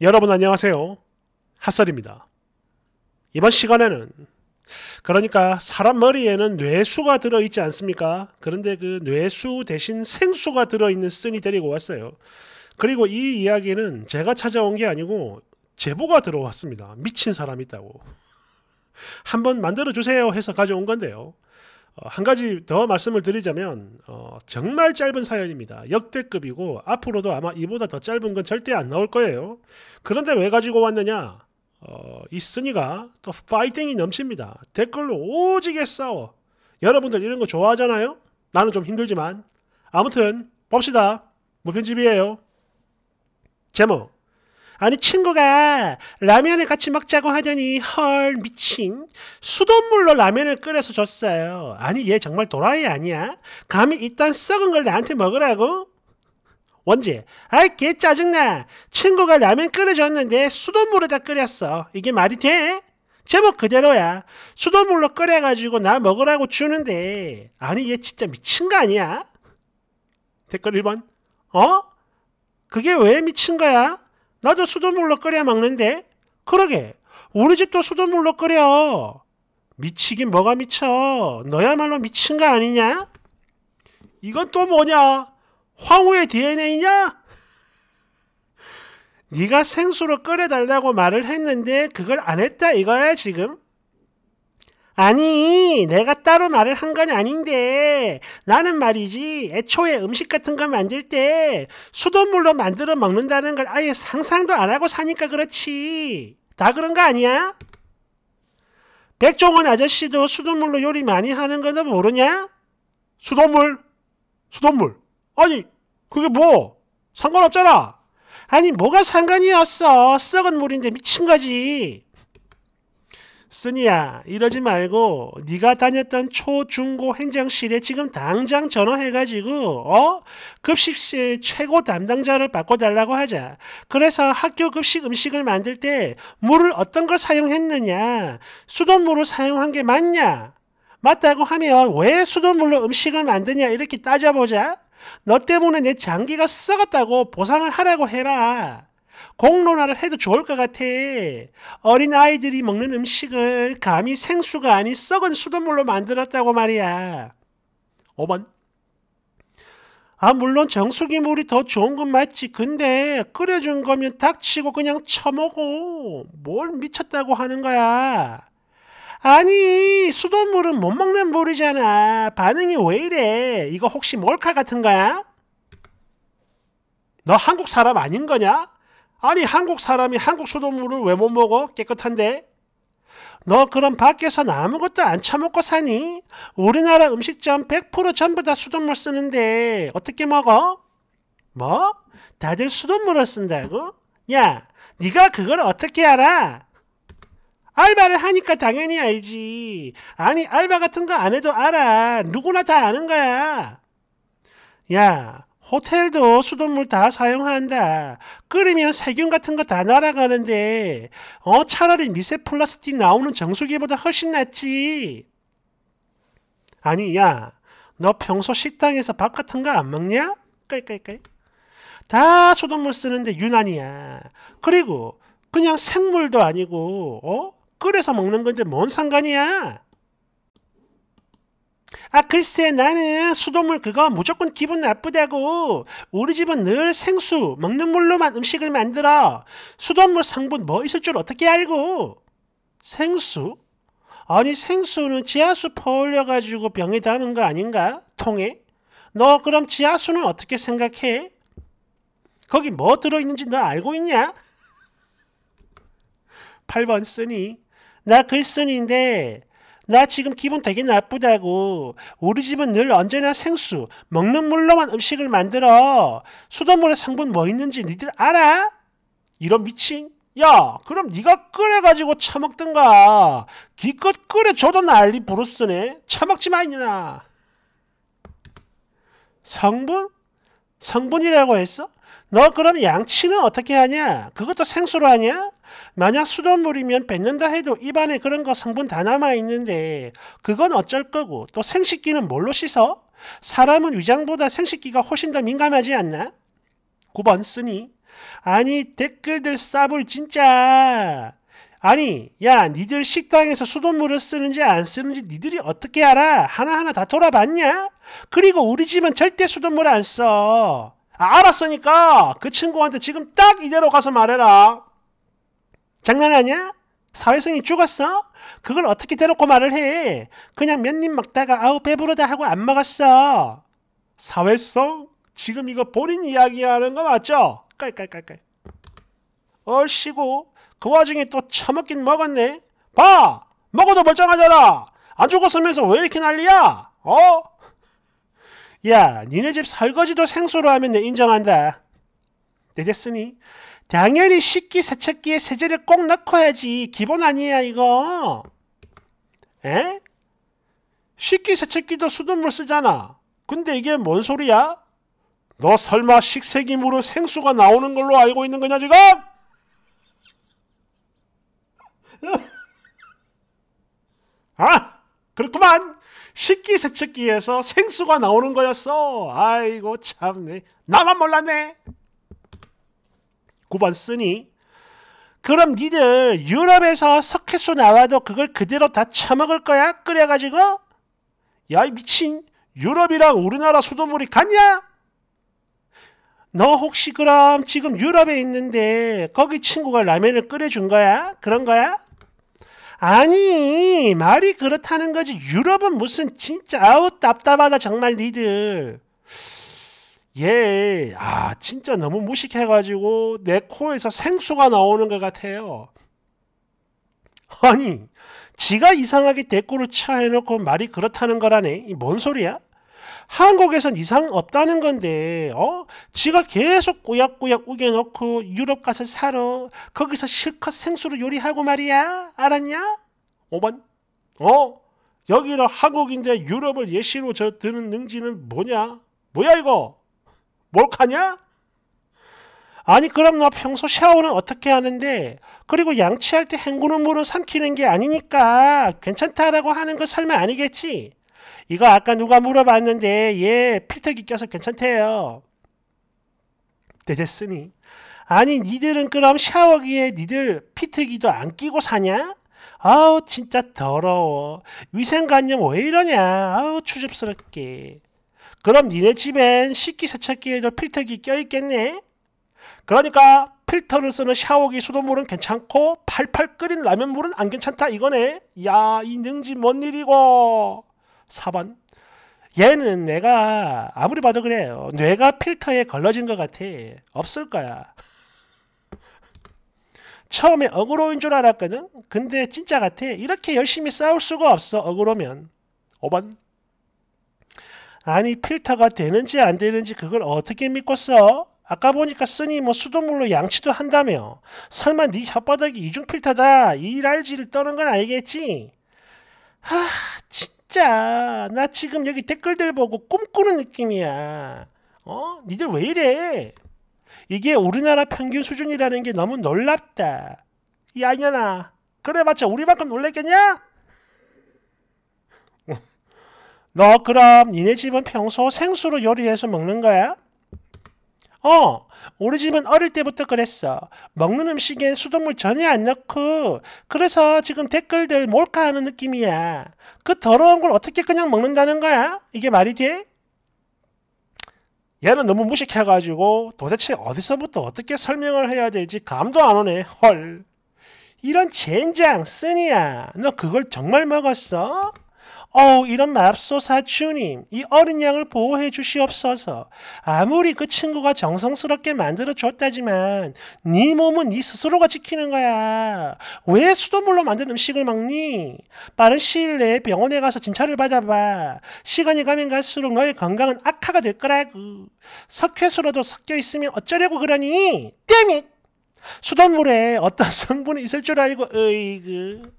여러분 안녕하세요. 핫설입니다. 이번 시간에는 그러니까 사람 머리에는 뇌수가 들어있지 않습니까? 그런데 그 뇌수 대신 생수가 들어있는 쓴이 데리고 왔어요. 그리고 이 이야기는 제가 찾아온 게 아니고 제보가 들어왔습니다. 미친 사람 있다고. 한번 만들어주세요 해서 가져온 건데요. 어, 한 가지 더 말씀을 드리자면 어, 정말 짧은 사연입니다. 역대급이고 앞으로도 아마 이보다 더 짧은 건 절대 안 나올 거예요. 그런데 왜 가지고 왔느냐? 어, 있으니까 또 파이팅이 넘칩니다. 댓글로 오지게 싸워. 여러분들 이런 거 좋아하잖아요? 나는 좀 힘들지만 아무튼 봅시다. 무편집이에요. 제목 아니 친구가 라면을 같이 먹자고 하더니 헐 미친 수돗물로 라면을 끓여서 줬어요. 아니 얘 정말 도라이 아니야? 감히 이딴 썩은 걸 나한테 먹으라고? 원지 아이 개 짜증나 친구가 라면 끓여줬는데 수돗물에다 끓였어 이게 말이 돼? 제목 그대로야 수돗물로 끓여가지고 나 먹으라고 주는데 아니 얘 진짜 미친 거 아니야? 댓글 1번 어? 그게 왜 미친 거야? 나도 수돗물로 끓여 먹는데? 그러게, 우리 집도 수돗물로 끓여. 미치긴 뭐가 미쳐. 너야말로 미친 거 아니냐? 이건 또 뭐냐? 황후의 DNA냐? 네가 생수로 끓여달라고 말을 했는데 그걸 안 했다 이거야 지금? 아니, 내가 따로 말을 한 건 아닌데, 나는 말이지, 애초에 음식 같은 거 만들 때 수돗물로 만들어 먹는다는 걸 아예 상상도 안 하고 사니까 그렇지. 다 그런 거 아니야? 백종원 아저씨도 수돗물로 요리 많이 하는 거너 모르냐? 수돗물? 수돗물? 아니, 그게 뭐? 상관없잖아. 아니, 뭐가 상관이었어. 썩은 물인데 미친 거지. 쓰니야 이러지 말고 네가 다녔던 초중고 행정실에 지금 당장 전화해가지고 어 급식실 최고 담당자를 바꿔달라고 하자. 그래서 학교 급식 음식을 만들 때 물을 어떤 걸 사용했느냐 수돗물을 사용한 게 맞냐 맞다고 하면 왜 수돗물로 음식을 만드냐 이렇게 따져보자. 너 때문에 내 장기가 썩었다고 보상을 하라고 해라. 공론화를 해도 좋을 것 같아. 어린 아이들이 먹는 음식을 감히 생수가 아닌 썩은 수돗물로 만들었다고 말이야. 5번. 아 물론 정수기 물이 더 좋은 건 맞지. 근데 끓여준 거면 닥치고 그냥 처먹어. 뭘 미쳤다고 하는 거야. 아니 수돗물은 못 먹는 물이잖아. 반응이 왜 이래? 이거 혹시 몰카 같은 거야? 너 한국 사람 아닌 거냐? 아니 한국 사람이 한국 수돗물을 왜 못 먹어? 깨끗한데? 너 그럼 밖에서 아무것도 안 처먹고 사니? 우리나라 음식점 100% 전부 다 수돗물 쓰는데 어떻게 먹어? 뭐? 다들 수돗물을 쓴다고? 야, 네가 그걸 어떻게 알아? 알바를 하니까 당연히 알지. 아니 알바 같은 거 안 해도 알아. 누구나 다 아는 거야. 야, 호텔도 수돗물 다 사용한다. 끓이면 세균 같은 거 다 날아가는데, 어, 차라리 미세 플라스틱 나오는 정수기보다 훨씬 낫지. 아니, 야, 너 평소 식당에서 밥 같은 거 안 먹냐? 깔깔깔. 다 수돗물 쓰는데 유난이야. 그리고 그냥 생물도 아니고, 어? 끓여서 먹는 건데 뭔 상관이야? 아 글쎄 나는 수돗물 그거 무조건 기분 나쁘다고 우리 집은 늘 생수 먹는 물로만 음식을 만들어 수돗물 성분 뭐 있을 줄 어떻게 알고 생수? 아니 생수는 지하수 퍼올려가지고 병에 담은 거 아닌가? 통에? 너 그럼 지하수는 어떻게 생각해? 거기 뭐 들어있는지 너 알고 있냐? 8번 쓰니 나 글쓴인데 나 지금 기분 되게 나쁘다고. 우리 집은 늘 언제나 생수, 먹는 물로만 음식을 만들어. 수돗물에 성분 뭐 있는지 니들 알아? 이런 미친. 야, 그럼 네가 끓여가지고 처먹든가. 기껏 끓여줘도 난리 부르스네. 처먹지 마, 이나. 성분? 성분이라고 했어? 너 그럼 양치는 어떻게 하냐? 그것도 생수로 하냐? 만약 수돗물이면 뱉는다 해도 입안에 그런 거 성분 다 남아있는데 그건 어쩔 거고 또 생식기는 뭘로 씻어? 사람은 위장보다 생식기가 훨씬 더 민감하지 않나? 9번 쓰니 아니 댓글들 싸불 진짜 아니 야 니들 식당에서 수돗물을 쓰는지 안 쓰는지 니들이 어떻게 알아? 하나하나 다 돌아봤냐? 그리고 우리 집은 절대 수돗물 안 써. 아, 알았으니까 그 친구한테 지금 딱 이대로 가서 말해라. 장난하냐? 사회성이 죽었어? 그걸 어떻게 대놓고 말을 해? 그냥 몇 입 먹다가 아우 배부르다 하고 안 먹었어. 사회성? 지금 이거 본인 이야기하는 거 맞죠? 깔깔깔깔. 얼씨고 그 와중에 또 처먹긴 먹었네. 봐! 먹어도 멀쩡하잖아. 안 죽었으면서 왜 이렇게 난리야? 어? 야, 니네 집 설거지도 생수로 하면 내 인정한다. 되겠으니 당연히 식기 세척기에 세제를 꼭 넣고야지 기본 아니야 이거 에? 식기 세척기도 수돗물 쓰잖아 근데 이게 뭔 소리야? 너 설마 식세기물은 생수가 나오는 걸로 알고 있는 거냐 지금? 아! 그렇구만! 식기세척기에서 생수가 나오는 거였어. 아이고 참네. 나만 몰랐네. 9번 쓰니 그럼 니들 유럽에서 석회수 나와도 그걸 그대로 다 처먹을 거야? 그래가지고야 미친 유럽이랑 우리나라 수돗물이 같냐? 너 혹시 그럼 지금 유럽에 있는데 거기 친구가 라면을 끓여준 거야? 그런 거야? 아니 말이 그렇다는 거지 유럽은 무슨 진짜 아우 답답하다 정말 니들 예, 아, 진짜 너무 무식해가지고 내 코에서 생수가 나오는 것 같아요. 아니, 지가 이상하게 대꾸를 쳐해놓고 말이 그렇다는 거라니. 뭔 소리야? 한국에선 이상 없다는 건데, 어? 지가 계속 꾸역꾸역 우겨놓고 유럽 가서 살아. 거기서 실컷 생수로 요리하고 말이야. 알았냐? 5번. 어? 여기는 한국인데 유럽을 예시로 저 드는 능지는 뭐냐? 뭐야 이거? 몰카냐? 아니 그럼 너 평소 샤워는 어떻게 하는데 그리고 양치할 때 헹구는 물은 삼키는 게 아니니까 괜찮다라고 하는 거 그 설마 아니겠지? 이거 아까 누가 물어봤는데 예 필터기 껴서 괜찮대요. 되됐으니 아니 니들은 그럼 샤워기에 니들 피트기도 안 끼고 사냐? 아우 진짜 더러워 위생관념 왜 이러냐 아우 추접스럽게 그럼 니네 집엔 식기세척기에도 필터기 껴있겠네? 그러니까 필터를 쓰는 샤워기 수돗물은 괜찮고 팔팔 끓인 라면물은 안 괜찮다 이거네. 야, 이 능지 뭔 일이고. 4번. 얘는 내가 아무리 봐도 그래요. 뇌가 필터에 걸러진 것 같아. 없을 거야. 처음에 어그로인 줄 알았거든. 근데 진짜 같아. 이렇게 열심히 싸울 수가 없어. 어그로면. 5번. 아니 필터가 되는지 안 되는지 그걸 어떻게 믿고 써? 아까 보니까 쓰니 뭐 수돗물로 양치도 한다며. 설마 네 혓바닥이 이중 필터다. 이랄지를 떠는 건알겠지 하, 진짜 나 지금 여기 댓글들 보고 꿈꾸는 느낌이야. 어? 니들 왜 이래? 이게 우리나라 평균 수준이라는 게 너무 놀랍다. 이 아이년아, 그래봤자 우리만큼 놀랬겠냐? 너 그럼 니네 집은 평소 생수로 요리해서 먹는 거야? 어, 우리 집은 어릴 때부터 그랬어. 먹는 음식에 수돗물 전혀 안 넣고 그래서 지금 댓글들 몰카하는 느낌이야. 그 더러운 걸 어떻게 그냥 먹는다는 거야? 이게 말이 돼? 얘는 너무 무식해가지고 도대체 어디서부터 어떻게 설명을 해야 될지 감도 안 오네. 헐. 이런 젠장 쓰니야. 너 그걸 정말 먹었어? 어우 이런 맙소사 주님 이 어린 양을 보호해 주시옵소서 아무리 그 친구가 정성스럽게 만들어 줬다지만 네 몸은 네 스스로가 지키는 거야 왜 수돗물로 만든 음식을 먹니 빠른 시일 내에 병원에 가서 진찰을 받아봐 시간이 가면 갈수록 너의 건강은 악화가 될 거라고 석회수라도 섞여 있으면 어쩌려고 그러니 땜잇 수돗물에 어떤 성분이 있을 줄 알고 으이그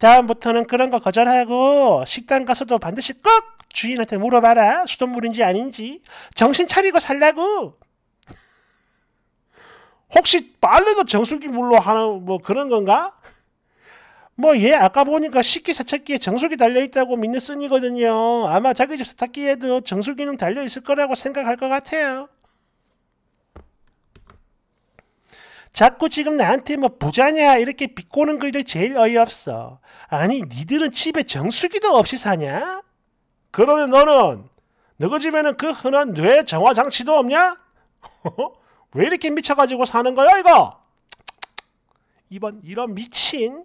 다음부터는 그런 거 거절하고 식당 가서도 반드시 꼭 주인한테 물어봐라. 수돗물인지 아닌지. 정신 차리고 살라고. 혹시 빨래도 정수기 물로 하는 뭐 그런 건가? 뭐 얘 아까 보니까 식기 세척기에 정수기 달려 있다고 믿는 쓴이거든요. 아마 자기 집 세탁기에도 정수기는 달려 있을 거라고 생각할 것 같아요. 자꾸 지금 나한테 뭐 부자냐 이렇게 비꼬는 글들 제일 어이없어. 아니 니들은 집에 정수기도 없이 사냐? 그러면 너는 너희 집에는 그 흔한 뇌 정화 장치도 없냐? 왜 이렇게 미쳐가지고 사는 거야 이거? 이번 이런 미친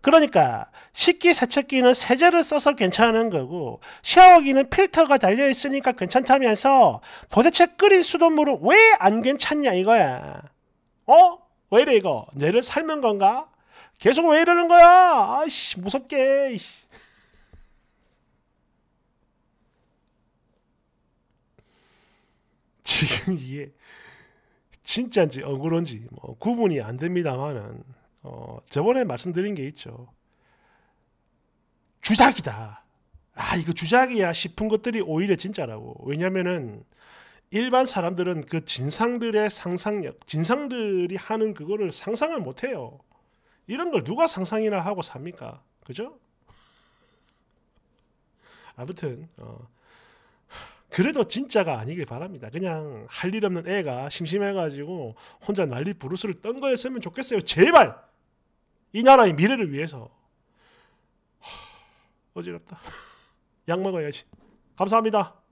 그러니까 식기 세척기는 세제를 써서 괜찮은 거고 샤워기는 필터가 달려 있으니까 괜찮다면서 도대체 끓인 수돗물은 왜 안 괜찮냐 이거야 어? 왜 이래 이거? 내를 살면 건가? 계속 왜 이러는 거야? 아이씨 무섭게. 이씨. 지금 이게 진짜인지 억울한지 뭐 구분이 안 됩니다만은 어, 저번에 말씀드린 게 있죠. 주작이다. 아 이거 주작이야 싶은 것들이 오히려 진짜라고. 왜냐면은 일반 사람들은 그 진상들의 상상력, 진상들이 하는 그거를 상상을 못 해요. 이런 걸 누가 상상이나 하고 삽니까? 그죠? 아무튼 어, 그래도 진짜가 아니길 바랍니다. 그냥 할 일 없는 애가 심심해가지고 혼자 난리 부르스를 떤 거였으면 좋겠어요. 제발 이 나라의 미래를 위해서 하, 어지럽다. 약 먹어야지. 감사합니다.